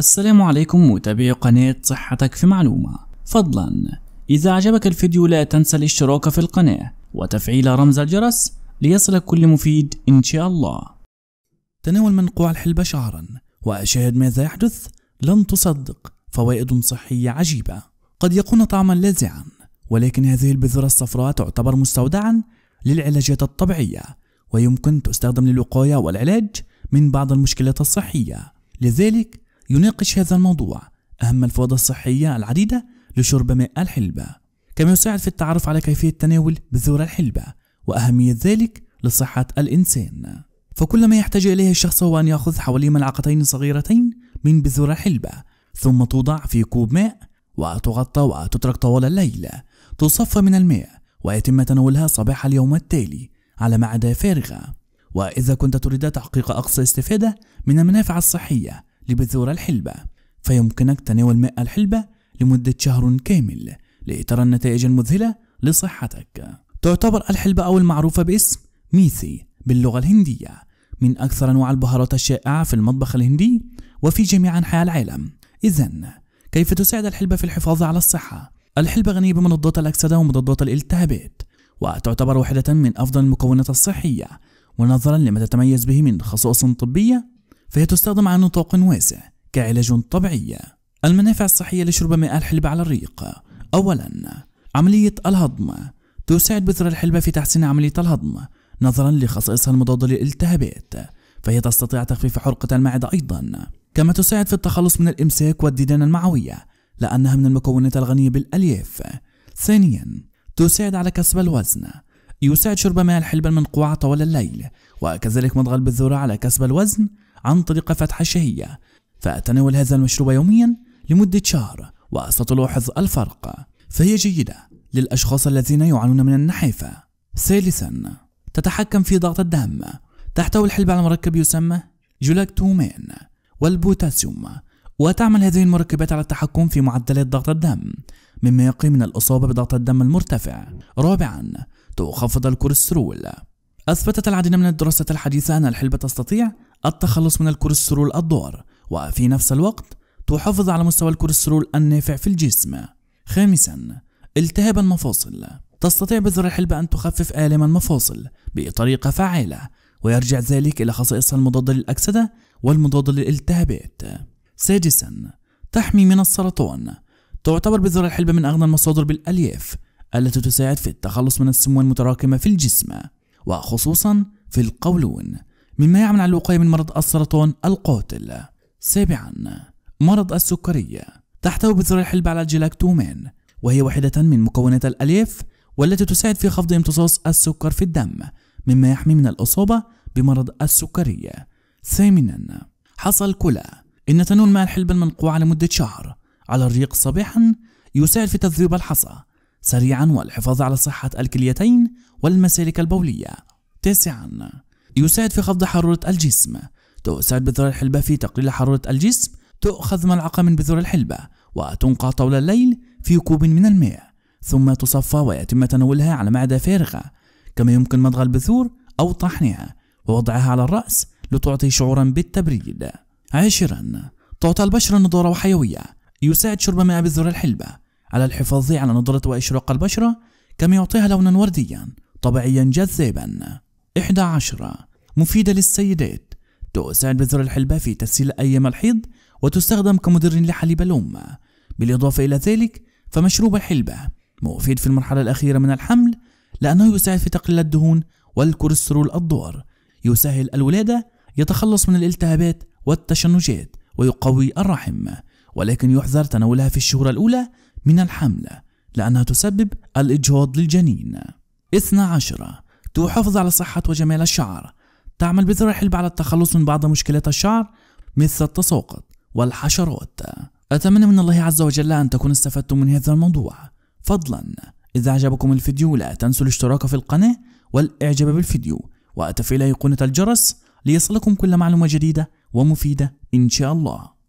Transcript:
السلام عليكم متابعي قناة صحتك في معلومة فضلا إذا أعجبك الفيديو لا تنسى الاشتراك في القناة وتفعيل رمز الجرس ليصلك كل مفيد إن شاء الله تناول منقوع الحلبة شهرا وأشاهد ماذا يحدث لن تصدق فوائد صحية عجيبة قد يكون طعما لاذعا ولكن هذه البذرة الصفراء تعتبر مستودعا للعلاجات الطبيعية ويمكن تستخدم للوقاية والعلاج من بعض المشكلات الصحية لذلك يناقش هذا الموضوع أهم الفوضى الصحية العديدة لشرب ماء الحلبة كما يساعد في التعرف على كيفية تناول بذور الحلبة وأهمية ذلك لصحة الإنسان فكل ما يحتاج إليه الشخص هو أن يأخذ حوالي ملعقتين صغيرتين من بذور الحلبة ثم توضع في كوب ماء وتغطى وتترك طوال الليل تصفى من الماء ويتم تناولها صباح اليوم التالي على معدة فارغة وإذا كنت تريد تحقيق أقصى استفادة من المنافع الصحية لبذور الحلبة فيمكنك تناول ماء الحلبة لمدة شهر كامل لترى النتائج المذهلة لصحتك تعتبر الحلبة أو المعروفة باسم ميثي باللغة الهندية من أكثر أنواع البهارات الشائعة في المطبخ الهندي وفي جميع أنحاء العالم إذا كيف تساعد الحلبة في الحفاظ على الصحة؟ الحلبة غنية بمضادات الأكسدة ومضادات الالتهابات وتعتبر واحدة من أفضل المكونات الصحية ونظرا لما تتميز به من خصائص طبية فهي تستخدم على نطاق واسع كعلاج طبيعي المنافع الصحية لشرب ماء الحلبة على الريق أولا عملية الهضم تساعد بذر الحلبة في تحسين عملية الهضم نظرا لخصائصها المضادة للالتهابات فهي تستطيع تخفيف حرقة المعدة أيضا كما تساعد في التخلص من الإمساك والديدان المعوية لأنها من المكونات الغنية بالألياف ثانيا تساعد على كسب الوزن يساعد شرب ماء الحلبة المنقوعة طوال الليل وكذلك مضغ البذورة على كسب الوزن عن طريق فتح الشهية فأتناول هذا المشروب يوميا لمدة شهر وأستطيع ألاحظ الفرق فهي جيدة للأشخاص الذين يعانون من النحافة ثالثا تتحكم في ضغط الدم تحتوي الحلبة على مركب يسمى جولاكتومين والبوتاسيوم وتعمل هذه المركبات على التحكم في معدلات ضغط الدم مما يقي من الإصابة بضغط الدم المرتفع رابعا تخفض الكوليسترول أثبتت العديد من الدراسات الحديثة أن الحلبة تستطيع التخلص من الكوليسترول الضار وفي نفس الوقت تحافظ على مستوى الكوليسترول النافع في الجسم خامسا التهاب المفاصل تستطيع بذر الحلبة أن تخفف آلام المفاصل بطريقة فعالة ويرجع ذلك إلى خصائصها المضادة للأكسدة والمضادة للالتهابات سادسا تحمي من السرطان تعتبر بذر الحلبة من أغنى المصادر بالألياف التي تساعد في التخلص من السموم المتراكمة في الجسم وخصوصا في القولون مما يعمل على الوقاية من مرض السرطان القاتل سابعا مرض السكري تحتوي بذرة الحلبة على الجلاكتومين وهي واحدة من مكونات الألياف والتي تساعد في خفض امتصاص السكر في الدم مما يحمي من الإصابة بمرض السكري ثامنا حصى الكلى إن تناول ماء الحلبة المنقوعة لمدة شهر على الريق صباحا يساعد في تذويب الحصى سريعا والحفاظ على صحة الكليتين والمسالك البولية تاسعا يساعد في خفض حرارة الجسم تساعد بذور الحلبة في تقليل حرارة الجسم تؤخذ ملعقة من بذور الحلبة وتنقع طول الليل في كوب من الماء ثم تصفى ويتم تناولها على معدة فارغة كما يمكن مضغ البذور أو طحنها ووضعها على الرأس لتعطي شعورا بالتبريد عاشرا تعطي البشرة نضارة وحيوية يساعد شرب ماء بذور الحلبة على الحفاظ على نضارة وإشراق البشرة كما يعطيها لونا ورديا طبيعيا جذابا 11 مفيدة للسيدات تساعد بذر الحلبة في تسهيل أيام الحيض وتستخدم كمدر لحليب الأم بالإضافة إلى ذلك فمشروب الحلبة مفيد في المرحلة الأخيرة من الحمل لأنه يساعد في تقليل الدهون والكوليسترول الضار يسهل الولادة يتخلص من الالتهابات والتشنجات ويقوي الرحم ولكن يحذر تناولها في الشهور الأولى من الحمل لأنها تسبب الإجهاض للجنين 12 تحافظ على صحة وجمال الشعر تعمل بذرة حلبة على التخلص من بعض مشكلات الشعر مثل التساقط والحشرات أتمنى من الله عز وجل أن تكون استفدتم من هذا الموضوع فضلا إذا أعجبكم الفيديو لا تنسوا الاشتراك في القناة والإعجاب بالفيديو وتفعيل أيقونة الجرس ليصلكم كل معلومة جديدة ومفيدة إن شاء الله